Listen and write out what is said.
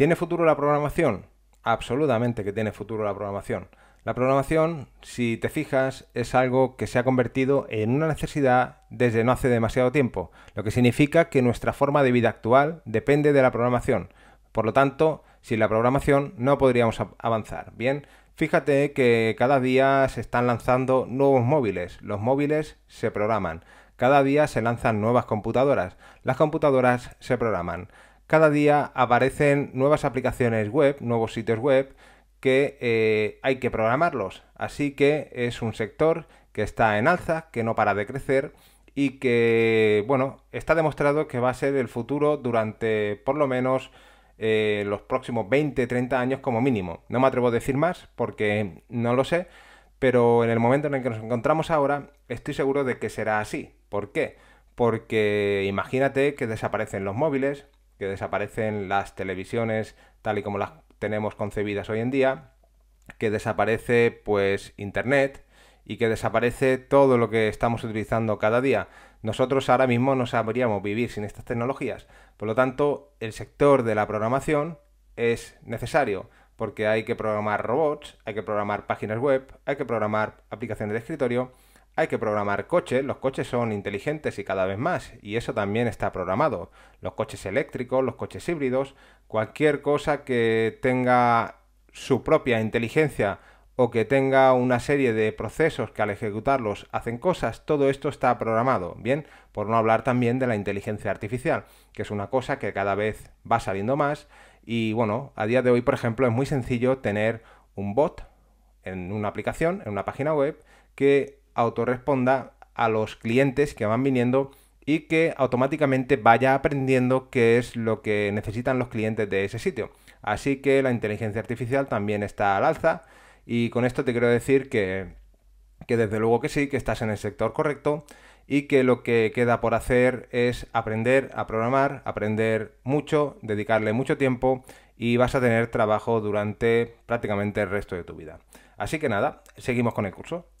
¿Tiene futuro la programación? Absolutamente que tiene futuro la programación. La programación, si te fijas, es algo que se ha convertido en una necesidad desde no hace demasiado tiempo, lo que significa que nuestra forma de vida actual depende de la programación. Por lo tanto, sin la programación no podríamos avanzar. Bien, fíjate que cada día se están lanzando nuevos móviles, los móviles se programan, cada día se lanzan nuevas computadoras, las computadoras se programan cada día aparecen nuevas aplicaciones web, nuevos sitios web que eh, hay que programarlos. Así que es un sector que está en alza, que no para de crecer y que, bueno, está demostrado que va a ser el futuro durante por lo menos eh, los próximos 20, 30 años como mínimo. No me atrevo a decir más porque no lo sé, pero en el momento en el que nos encontramos ahora estoy seguro de que será así. ¿Por qué? Porque imagínate que desaparecen los móviles, que desaparecen las televisiones tal y como las tenemos concebidas hoy en día, que desaparece pues Internet y que desaparece todo lo que estamos utilizando cada día. Nosotros ahora mismo no sabríamos vivir sin estas tecnologías. Por lo tanto, el sector de la programación es necesario porque hay que programar robots, hay que programar páginas web, hay que programar aplicaciones de escritorio hay que programar coches, los coches son inteligentes y cada vez más, y eso también está programado. Los coches eléctricos, los coches híbridos, cualquier cosa que tenga su propia inteligencia o que tenga una serie de procesos que al ejecutarlos hacen cosas, todo esto está programado, ¿bien? Por no hablar también de la inteligencia artificial, que es una cosa que cada vez va saliendo más y bueno, a día de hoy, por ejemplo, es muy sencillo tener un bot en una aplicación, en una página web, que autorresponda a los clientes que van viniendo y que automáticamente vaya aprendiendo qué es lo que necesitan los clientes de ese sitio. Así que la inteligencia artificial también está al alza y con esto te quiero decir que, que desde luego que sí, que estás en el sector correcto y que lo que queda por hacer es aprender a programar, aprender mucho, dedicarle mucho tiempo y vas a tener trabajo durante prácticamente el resto de tu vida. Así que nada, seguimos con el curso.